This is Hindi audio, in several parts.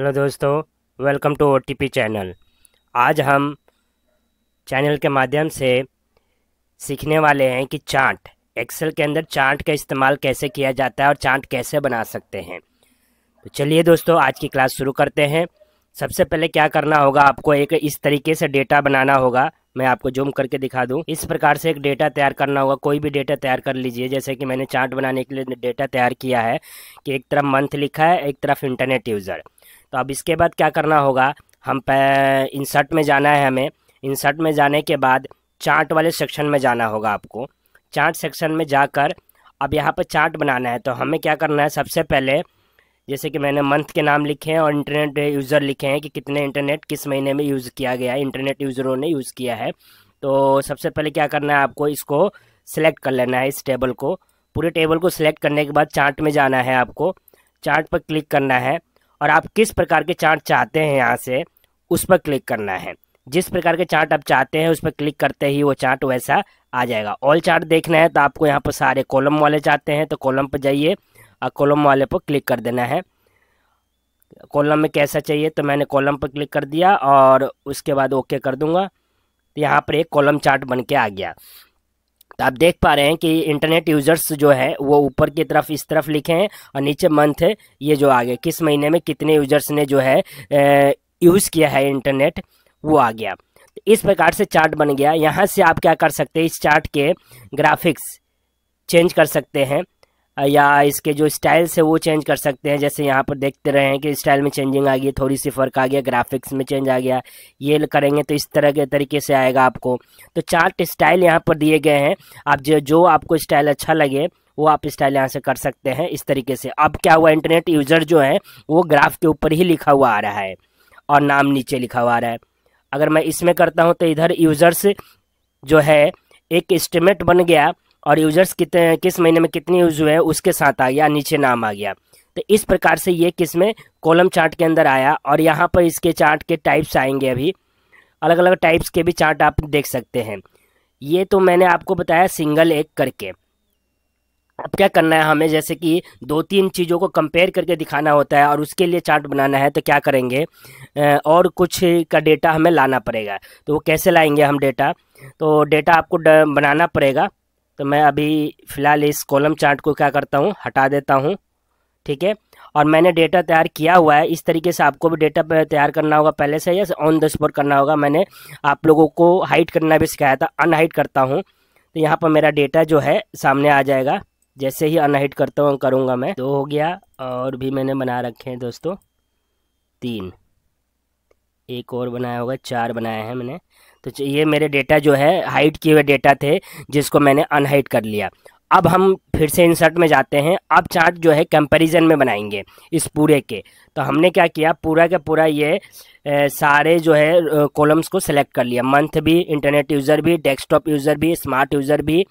हेलो दोस्तों वेलकम टू ओ चैनल आज हम चैनल के माध्यम से सीखने वाले हैं कि चार्ट एक्सेल के अंदर चार्ट का इस्तेमाल कैसे किया जाता है और चार्ट कैसे बना सकते हैं तो चलिए दोस्तों आज की क्लास शुरू करते हैं सबसे पहले क्या करना होगा आपको एक इस तरीके से डेटा बनाना होगा मैं आपको जूम करके दिखा दूँ इस प्रकार से एक डेटा तैयार करना होगा कोई भी डेटा तैयार कर लीजिए जैसे कि मैंने चार्ट बनाने के लिए डेटा तैयार किया है कि एक तरफ मंथ लिखा है एक तरफ इंटरनेट यूज़र तो अब इसके बाद क्या करना होगा हम इंसर्ट में जाना है हमें इंसर्ट में जाने के बाद चार्ट वाले सेक्शन में जाना होगा आपको चार्ट सेक्शन में जाकर अब यहाँ पर चार्ट बनाना है तो हमें क्या करना है सबसे पहले जैसे कि मैंने मंथ के नाम लिखे हैं और इंटरनेट यूज़र लिखे हैं कि कितने इंटरनेट किस महीने में यूज़ किया गया है इंटरनेट यूज़रों ने यूज़ किया है तो सबसे पहले क्या करना है आपको इसको सिलेक्ट कर लेना है इस टेबल को पूरे टेबल को सिलेक्ट करने के बाद चार्ट में जाना है आपको चार्ट पर क्लिक करना है और आप किस प्रकार के चार्ट चाहते हैं यहाँ से उस पर क्लिक करना है जिस प्रकार के चार्ट आप चाहते हैं उस पर क्लिक करते ही वो चार्ट वैसा आ जाएगा ऑल चार्ट देखना है तो आपको यहाँ पर सारे कॉलम वाले चाहते हैं तो कॉलम पर जाइए और कॉलम वाले पर क्लिक कर देना है कॉलम में कैसा चाहिए तो मैंने कॉलम पर क्लिक कर दिया और उसके बाद ओके कर दूंगा तो यहाँ पर एक कॉलम चार्ट बन के आ गया तो आप देख पा रहे हैं कि इंटरनेट यूजर्स जो है वो ऊपर की तरफ इस तरफ लिखे हैं और नीचे मंथ है ये जो आ गया किस महीने में कितने यूजर्स ने जो है यूज़ किया है इंटरनेट वो आ गया इस प्रकार से चार्ट बन गया यहाँ से आप क्या कर सकते हैं इस चार्ट के ग्राफिक्स चेंज कर सकते हैं या इसके जो स्टाइल्स है वो चेंज कर सकते हैं जैसे यहाँ पर देखते रहे हैं कि स्टाइल में चेंजिंग आ गई थोड़ी सी फ़र्क आ गया ग्राफिक्स में चेंज आ गया ये करेंगे तो इस तरह के तरीके से आएगा आपको तो चार्ट स्टाइल यहाँ पर दिए गए हैं आप जो जो आपको स्टाइल अच्छा लगे वो आप स्टाइल यहाँ से कर सकते हैं इस तरीके से अब क्या हुआ इंटरनेट यूज़र जो है वो ग्राफ के ऊपर ही लिखा हुआ आ रहा है और नाम नीचे लिखा हुआ आ रहा है अगर मैं इसमें करता हूँ तो इधर यूज़र्स जो है एक एस्टिमेट बन गया और यूजर्स कितने किस महीने में कितने यूज हुए हैं उसके साथ आ गया नीचे नाम आ गया तो इस प्रकार से ये किस में कॉलम चार्ट के अंदर आया और यहाँ पर इसके चार्ट के टाइप्स आएंगे अभी अलग अलग टाइप्स के भी चार्ट आप देख सकते हैं ये तो मैंने आपको बताया सिंगल एक करके अब क्या करना है हमें जैसे कि दो तीन चीज़ों को कंपेयर करके दिखाना होता है और उसके लिए चार्ट बनाना है तो क्या करेंगे और कुछ का डेटा हमें लाना पड़ेगा तो वो कैसे लाएंगे हम डेटा तो डेटा आपको बनाना पड़ेगा तो मैं अभी फ़िलहाल इस कॉलम चार्ट को क्या करता हूँ हटा देता हूँ ठीक है और मैंने डेटा तैयार किया हुआ है इस तरीके से आपको भी डेटा तैयार करना होगा पहले से या ऑन द स्पॉट करना होगा मैंने आप लोगों को हाइट करना भी सिखाया था अनहाइट करता हूँ तो यहाँ पर मेरा डेटा जो है सामने आ जाएगा जैसे ही अनहाइट करता हूँ करूँगा मैं दो हो गया और भी मैंने बना रखे हैं दोस्तों तीन एक और बनाया होगा चार बनाया है मैंने तो ये मेरे डेटा जो है हाइट किए हुए डेटा थे जिसको मैंने अनहाइट कर लिया अब हम फिर से इंसर्ट में जाते हैं अब चार्ट जो है कंपैरिजन में बनाएंगे इस पूरे के तो हमने क्या किया पूरा का पूरा ये ए, सारे जो है कॉलम्स को सिलेक्ट कर लिया मंथ भी इंटरनेट यूज़र भी डेस्कटॉप यूज़र भी स्मार्ट यूज़र भी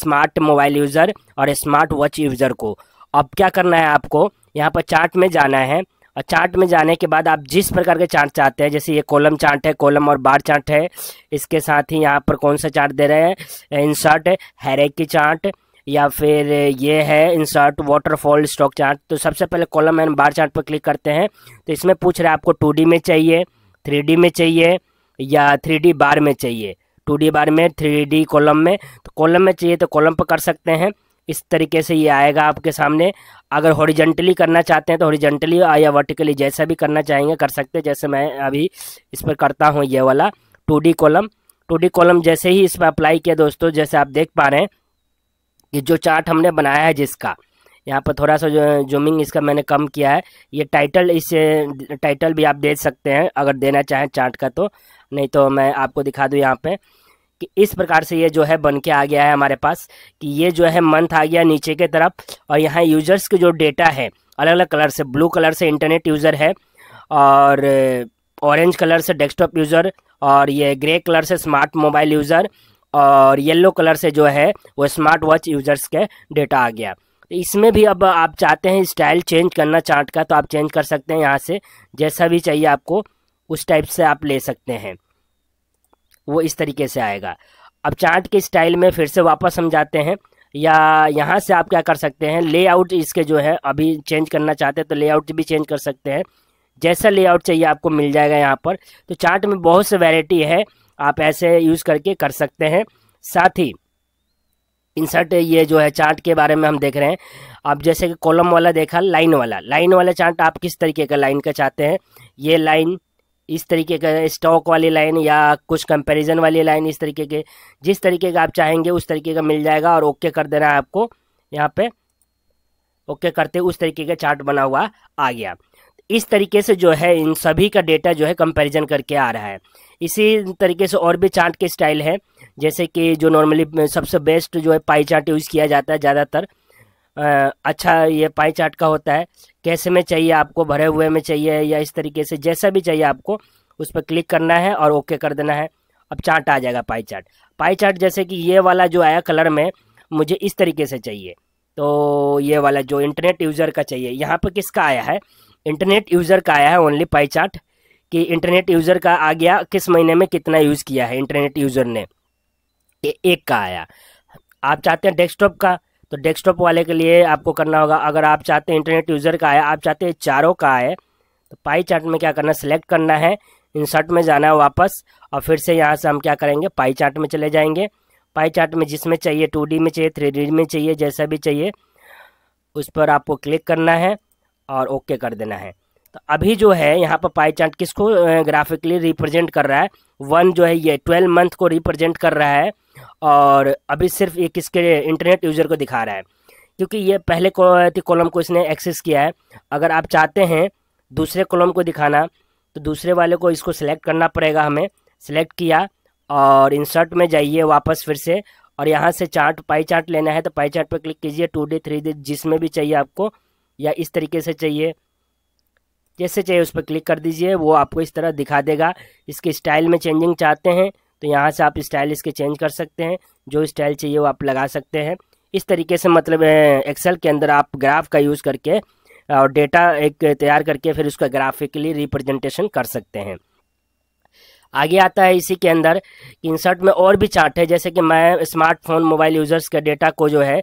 स्मार्ट मोबाइल यूज़र और स्मार्ट वॉच यूज़र को अब क्या करना है आपको यहाँ पर चार्ट में जाना है चार्ट में जाने के बाद आप जिस प्रकार के चार्ट चाहते हैं जैसे ये कॉलम चार्ट है कॉलम और बार चार्ट है इसके साथ ही यहाँ पर कौन सा चार्ट दे रहे हैं इंसर्ट हैरे की चार्ट या फिर ये है इंसर्ट वाटरफॉल स्टॉक चार्ट तो सबसे पहले कॉलम एंड बार चार्ट पर क्लिक करते हैं तो इसमें पूछ रहे हैं आपको टू में चाहिए थ्री में चाहिए या थ्री बार में चाहिए टू बार में थ्री कॉलम में तो कॉलम में चाहिए तो कॉलम पर कर सकते हैं इस तरीके से ये आएगा आपके सामने अगर हॉरिजेंटली करना चाहते हैं तो हॉरिजेंटली या वर्टिकली जैसा भी करना चाहेंगे कर सकते हैं जैसे मैं अभी इस पर करता हूँ ये वाला टू कॉलम टू कॉलम जैसे ही इस पर अप्लाई किया दोस्तों जैसे आप देख पा रहे हैं कि जो चार्ट हमने बनाया है जिसका यहाँ पर थोड़ा सा जो जूमिंग इसका मैंने कम किया है ये टाइटल इस टाइटल भी आप दे सकते हैं अगर देना चाहें चार्ट का तो नहीं तो मैं आपको दिखा दूँ यहाँ पर कि इस प्रकार से ये जो है बन के आ गया है हमारे पास कि ये जो है मंथ आ गया नीचे के तरफ और यहाँ यूजर्स के जो डेटा है अलग अलग कलर से ब्लू कलर से इंटरनेट यूज़र है और ऑरेंज कलर से डेस्कटॉप यूज़र और ये ग्रे कलर से स्मार्ट मोबाइल यूज़र और येलो कलर से जो है वो स्मार्ट वॉच यूज़र्स के डेटा आ गया तो इसमें भी अब आप चाहते हैं स्टाइल चेंज करना चार्ट का तो आप चेंज कर सकते हैं यहाँ से जैसा भी चाहिए आपको उस टाइप से आप ले सकते हैं वो इस तरीके से आएगा अब चार्ट के स्टाइल में फिर से वापस हम जाते हैं या यहाँ से आप क्या कर सकते हैं लेआउट इसके जो है अभी चेंज करना चाहते हैं तो लेआउट भी चेंज कर सकते हैं जैसा लेआउट चाहिए आपको मिल जाएगा यहाँ पर तो चार्ट में बहुत से वैरायटी है आप ऐसे यूज़ करके कर सकते हैं साथ ही इंसर्ट ये जो है चार्ट के बारे में हम देख रहे हैं आप जैसे कि कॉलम वाला देखा लाइन वाला लाइन वाला चार्ट आप किस तरीके का लाइन का चाहते हैं ये लाइन इस तरीके का स्टॉक वाली लाइन या कुछ कंपैरिजन वाली लाइन इस तरीके के जिस तरीके का आप चाहेंगे उस तरीके का मिल जाएगा और ओके कर देना है आपको यहाँ पे ओके करते उस तरीके का चार्ट बना हुआ आ गया इस तरीके से जो है इन सभी का डेटा जो है कंपैरिजन करके आ रहा है इसी तरीके से और भी चार्ट के स्टाइल है जैसे कि जो नॉर्मली सबसे बेस्ट जो है पाई चार्ट यूज़ किया जाता है ज़्यादातर अच्छा ये पाई चार्ट का होता है कैसे में चाहिए आपको भरे हुए में चाहिए या इस तरीके से जैसा भी चाहिए आपको उस पर क्लिक करना है और ओके कर देना है अब चार्ट आ जाएगा पाई चार्ट पाई चार्ट जैसे कि ये वाला जो आया कलर में मुझे इस तरीके से चाहिए तो ये वाला जो इंटरनेट यूज़र का चाहिए यहाँ पर किसका आया है इंटरनेट यूज़र का आया है ओनली पाई चार्ट कि इंटरनेट यूज़र का आ गया किस महीने में कितना यूज़ किया है इंटरनेट यूज़र ने ये एक का आया आप चाहते हैं डेस्कटॉप का तो डेस्कटॉप वाले के लिए आपको करना होगा अगर आप चाहते हैं इंटरनेट यूज़र का है आप चाहते हैं चारों का है तो पाई चार्ट में क्या करना है करना है इंसर्ट में जाना है वापस और फिर से यहाँ से हम क्या करेंगे पाई चार्ट में चले जाएंगे पाई चार्ट में जिसमें चाहिए टू में चाहिए थ्री में चाहिए जैसा भी चाहिए उस पर आपको क्लिक करना है और ओके कर देना है तो अभी जो है यहाँ पर पाई चार्ट किसको ग्राफिकली रिप्रेजेंट कर रहा है वन जो है ये ट्वेल्व मंथ को रिप्रेजेंट कर रहा है और अभी सिर्फ ये किसके इंटरनेट यूज़र को दिखा रहा है क्योंकि ये पहले कॉलम को इसने एक्सेस किया है अगर आप चाहते हैं दूसरे कॉलम को दिखाना तो दूसरे वाले को इसको सिलेक्ट करना पड़ेगा हमें सिलेक्ट किया और इंसर्ट में जाइए वापस फिर से और यहाँ से चार्ट पाई चार्ट लेना है तो पाई चार्ट पर क्लिक कीजिए टू डी थ्री डी जिसमें भी चाहिए आपको या इस तरीके से चाहिए जैसे चाहिए उस पर क्लिक कर दीजिए वो आपको इस तरह दिखा देगा इसके स्टाइल में चेंजिंग चाहते हैं तो यहाँ से आप स्टाइल इसके चेंज कर सकते हैं जो स्टाइल चाहिए वो आप लगा सकते हैं इस तरीके से मतलब एक्सेल के अंदर आप ग्राफ का यूज़ करके और डेटा एक तैयार करके फिर उसका ग्राफिकली रिप्रेजेंटेशन कर सकते हैं आगे आता है इसी के अंदर इंसर्ट में और भी चार्ट है जैसे कि मैं स्मार्टफोन मोबाइल यूज़र्स के डेटा को जो है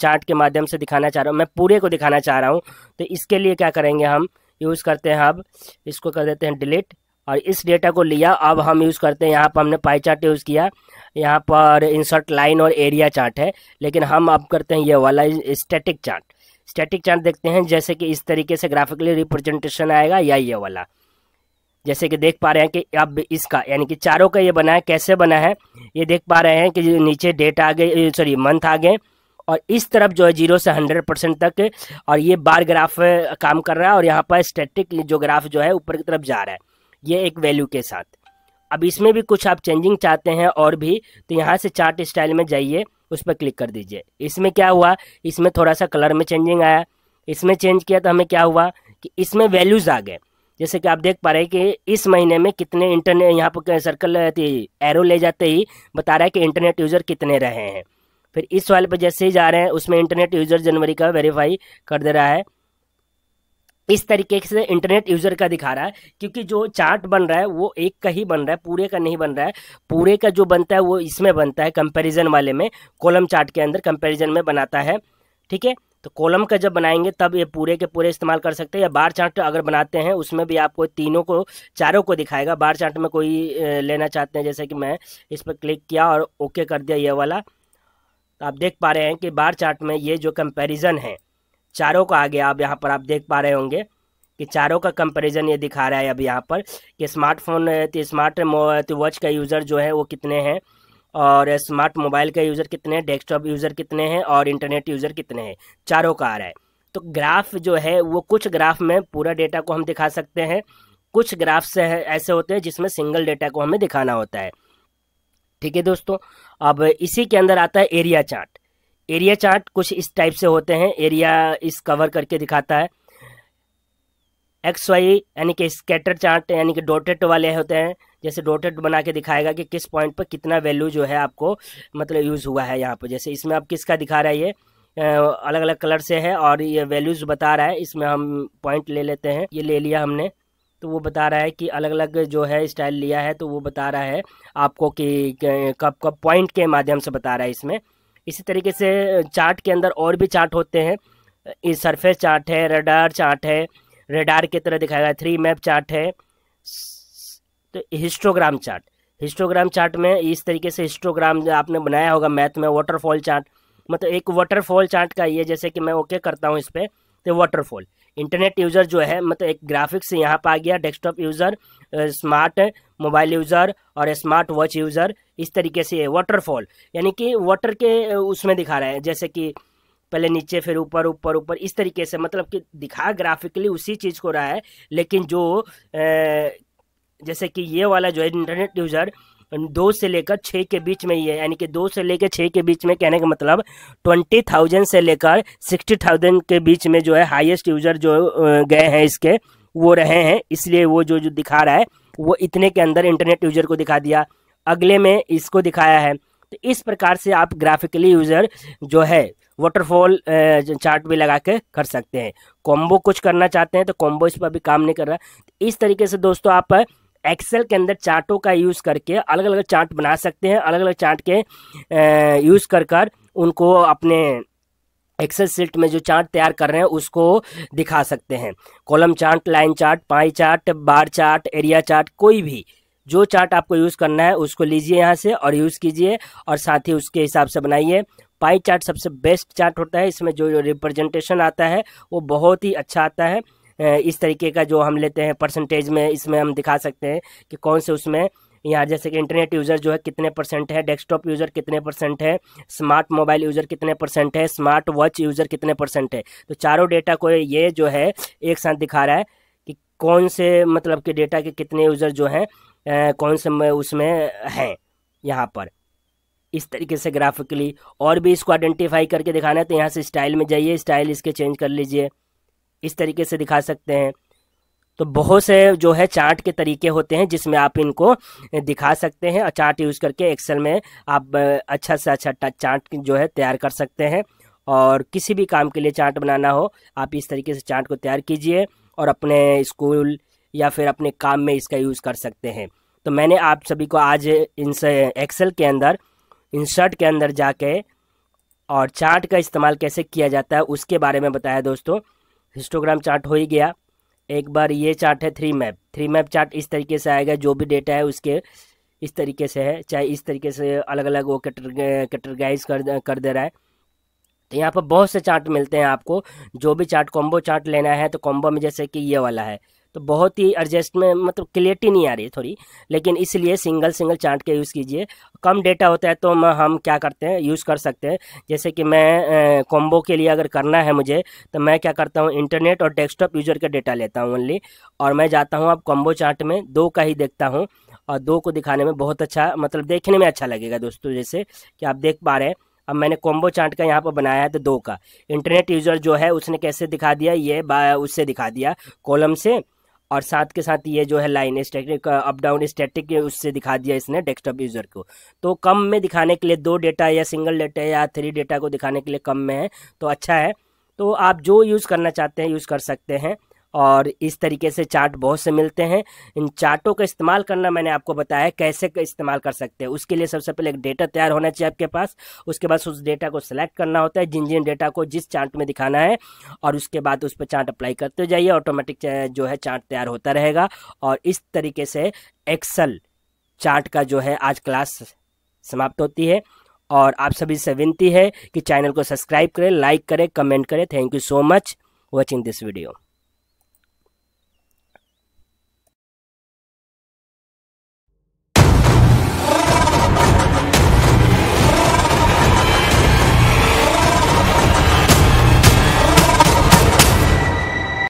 चार्ट के माध्यम से दिखाना चाह रहा हूँ मैं पूरे को दिखाना चाह रहा हूँ तो इसके लिए क्या करेंगे हम यूज़ करते हैं अब इसको कर देते हैं डिलीट और इस डेटा को लिया अब हम यूज़ करते हैं यहाँ पर हमने पाई चार्ट यूज़ किया यहाँ पर इंसर्ट लाइन और एरिया चार्ट है लेकिन हम अब करते हैं ये वाला स्टैटिक चार्ट स्टैटिक चार्ट देखते हैं जैसे कि इस तरीके से ग्राफिकली रिप्रेजेंटेशन आएगा या ये वाला जैसे कि देख पा रहे हैं कि अब इसका यानी कि चारों का ये बना है कैसे बना है ये देख पा रहे हैं कि नीचे डेट आ गए सॉरी मंथ आ गए और इस तरफ जो है जीरो से हंड्रेड परसेंट तक और ये बार ग्राफ काम कर रहा है और यहाँ पर स्टेटिक जो ग्राफ जो है ऊपर की तरफ जा रहा है ये एक वैल्यू के साथ अब इसमें भी कुछ आप चेंजिंग चाहते हैं और भी तो यहाँ से चार्ट स्टाइल में जाइए उस पर क्लिक कर दीजिए इसमें क्या हुआ इसमें थोड़ा सा कलर में चेंजिंग आया इसमें चेंज किया तो हमें क्या हुआ कि इसमें वैल्यूज़ आ गए जैसे कि आप देख पा रहे हैं कि इस महीने में कितने इंटरनेट यहाँ पर सर्कल एरो ले जाते ही बता रहा है कि इंटरनेट यूज़र कितने रहे हैं फिर इस वाले पर जैसे ही जा रहे हैं उसमें इंटरनेट यूज़र जनवरी का वेरीफाई कर दे रहा है इस तरीके से इंटरनेट यूज़र का दिखा रहा है क्योंकि जो चार्ट बन रहा है वो एक का ही बन रहा है पूरे का नहीं बन रहा है पूरे का जो बनता है वो इसमें बनता है कंपैरिजन वाले में कॉलम चार्ट के अंदर कंपैरिजन में बनाता है ठीक है तो कॉलम का जब बनाएंगे तब ये पूरे के पूरे इस्तेमाल कर सकते हैं या बार चार्ट अगर बनाते हैं उसमें भी आपको तीनों को चारों को दिखाएगा बार चार्ट में कोई लेना चाहते हैं जैसे कि मैं इस पर क्लिक किया और ओके कर दिया ये वाला तो आप देख पा रहे हैं कि बार चार्ट में ये जो कंपैरिजन है चारों का आगे आप यहाँ पर आप देख पा रहे होंगे कि चारों का कंपैरिजन ये दिखा रहा है अब यहाँ पर कि स्मार्टफोन स्मार्ट वॉच का यूज़र जो है वो कितने हैं और स्मार्ट मोबाइल का यूज़र कितने हैं डेस्कटॉप यूज़र कितने हैं और इंटरनेट यूज़र कितने हैं चारों का आ रहा है तो ग्राफ जो है वो कुछ ग्राफ में पूरा डेटा को हम दिखा सकते हैं कुछ ग्राफ्स ऐसे होते हैं जिसमें सिंगल डेटा को हमें दिखाना होता है ठीक है दोस्तों अब इसी के अंदर आता है एरिया चार्ट एरिया चार्ट कुछ इस टाइप से होते हैं एरिया इस कवर करके दिखाता है एक्स वाई यानी कि स्केटर चार्ट यानी कि डोटेड वाले होते हैं जैसे डोटेड बना के दिखाएगा कि किस पॉइंट पर कितना वैल्यू जो है आपको मतलब यूज़ हुआ है यहाँ पर जैसे इसमें आप किसका दिखा रहा है ये अलग अलग कलर से है और ये वैल्यूज़ बता रहा है इसमें हम पॉइंट ले लेते हैं ये ले लिया हमने तो वो बता रहा है कि अलग अलग जो है स्टाइल लिया है तो वो बता रहा है आपको कि कब कब पॉइंट के माध्यम से बता रहा है इसमें इसी तरीके से चार्ट के अंदर और भी चार्ट होते हैं इस सरफेस चार्ट है रडार चार्ट है रडार की तरह दिखाया गया थ्री मैप चार्ट है तो हिस्टोग्राम चार्ट हिस्टोग्राम चार्ट में इस तरीके से हिस्टोग्राम आपने बनाया होगा मैथ में वाटरफॉल चार्ट मतलब एक वाटरफॉल चार्ट का ये जैसे कि मैं ओके करता हूँ इस पर तो वाटरफॉल इंटरनेट यूज़र जो है मतलब एक ग्राफिक्स यहाँ पर आ गया desktop user smart mobile user और स्मार्ट वॉच यूज़र इस तरीके से वाटरफॉल यानी कि वाटर के उसमें दिखा रहे हैं जैसे कि पहले नीचे फिर ऊपर ऊपर ऊपर इस तरीके से मतलब कि दिखा ग्राफिकली उसी चीज़ को रहा है लेकिन जो ए, जैसे कि ये वाला जो है इंटरनेट यूज़र दो से लेकर छः के बीच में ही है यानी कि दो से लेकर छः के बीच में कहने का मतलब ट्वेंटी थाउजेंड से लेकर सिक्सटी थाउजेंड के बीच में जो है हाईएस्ट यूजर जो गए हैं इसके वो रहे हैं इसलिए वो जो जो दिखा रहा है वो इतने के अंदर इंटरनेट यूजर को दिखा दिया अगले में इसको दिखाया है तो इस प्रकार से आप ग्राफिकली यूजर जो है वाटरफॉल चार्ट भी लगा के कर सकते हैं कॉम्बो कुछ करना चाहते हैं तो कॉम्बो इस पर अभी काम नहीं कर रहा इस तरीके से दोस्तों आप एक्सेल के अंदर चार्टों का यूज़ करके अलग अलग चार्ट बना सकते हैं अलग अलग चार्ट के यूज़ कर कर उनको अपने एक्सेल सीट में जो चार्ट तैयार कर रहे हैं उसको दिखा सकते हैं column chart line chart pie chart bar chart area chart कोई भी जो चार्ट आपको यूज़ करना है उसको लीजिए यहाँ से और यूज़ कीजिए और साथ ही उसके हिसाब से बनाइए पाई चार्ट सबसे बेस्ट चार्ट होता है इसमें जो रिप्रेजेंटेशन आता है वो बहुत ही अच्छा आता है इस तरीके का जो हम लेते हैं परसेंटेज में इसमें हम दिखा सकते हैं कि कौन से उसमें यहाँ जैसे कि इंटरनेट यूज़र जो है कितने परसेंट है डेस्कटॉप यूज़र कितने परसेंट है स्मार्ट मोबाइल यूज़र कितने परसेंट है स्मार्ट वॉच यूज़र कितने परसेंट है तो चारों डेटा को ये जो है एक साथ दिखा रहा है कि कौन से मतलब कि डेटा के कितने यूज़र जो हैं कौन से उसमें हैं यहाँ पर इस तरीके से ग्राफिकली और भी इसको आइडेंटिफाई करके दिखाना है तो यहाँ से स्टाइल में जाइए स्टाइल इसके चेंज कर लीजिए इस तरीके से दिखा सकते हैं तो बहुत से जो है चार्ट के तरीके होते हैं जिसमें आप इनको दिखा सकते हैं और चार्ट यूज़ करके एक्सेल में आप अच्छा से अच्छा चार्ट जो है तैयार कर सकते हैं और किसी भी काम के लिए चार्ट बनाना हो आप इस तरीके से चार्ट को तैयार कीजिए और अपने स्कूल या फिर अपने काम में इसका यूज़ कर सकते हैं तो मैंने आप सभी को आज इनसे एक्सेल के अंदर इंसर्ट के अंदर जाके और चार्ट का इस्तेमाल कैसे किया जाता है उसके बारे में बताया दोस्तों हिस्टोग्राम चार्ट हो ही गया एक बार ये चार्ट है three map three map chart इस तरीके से आएगा जो भी डेटा है उसके इस तरीके से है चाहे इस तरीके से अलग अलग वो कैटर कटरगाइज कर कर दे रहा है तो यहाँ पर बहुत से चार्ट मिलते हैं आपको जो भी चार्ट कॉम्बो चार्ट लेना है तो कॉम्बो में जैसे कि ये वाला है तो बहुत ही एडजस्ट में मतलब क्लियरिटी नहीं आ रही है थोड़ी लेकिन इसलिए सिंगल सिंगल चार्ट के यूज़ कीजिए कम डेटा होता है तो हम क्या करते हैं यूज़ कर सकते हैं जैसे कि मैं कॉम्बो के लिए अगर करना है मुझे तो मैं क्या करता हूँ इंटरनेट और डेस्कटॉप यूजर का डेटा लेता हूँ ओनली और मैं जाता हूँ अब कॉम्बो चार्ट में दो का ही देखता हूँ और दो को दिखाने में बहुत अच्छा मतलब देखने में अच्छा लगेगा दोस्तों जैसे कि आप देख पा रहे हैं अब मैंने कॉम्बो चार्ट का यहाँ पर बनाया है तो दो का इंटरनेट यूज़र जो है उसने कैसे दिखा दिया ये उससे दिखा दिया कॉलम से और साथ के साथ ये जो है line static up down static उससे दिखा दिया इसने डेस्कटॉप यूज़र को तो कम में दिखाने के लिए दो डेटा या सिंगल डेटा या थ्री डेटा को दिखाने के लिए कम में है तो अच्छा है तो आप जो यूज़ करना चाहते हैं यूज़ कर सकते हैं और इस तरीके से चार्ट बहुत से मिलते हैं इन चार्टों का इस्तेमाल करना मैंने आपको बताया कैसे इस्तेमाल कर सकते हैं उसके लिए सबसे पहले एक डेटा तैयार होना चाहिए आपके पास उसके बाद उस डेटा को सिलेक्ट करना होता है जिन जिन डेटा को जिस चार्ट में दिखाना है और उसके बाद उस पर चार्ट अप्लाई करते जाइए ऑटोमेटिक जो है चार्ट तैयार होता रहेगा और इस तरीके से एक्सल चार्ट का जो है आज क्लास समाप्त होती है और आप सभी से विनती है कि चैनल को सब्सक्राइब करें लाइक करें कमेंट करें thank you so much watching this video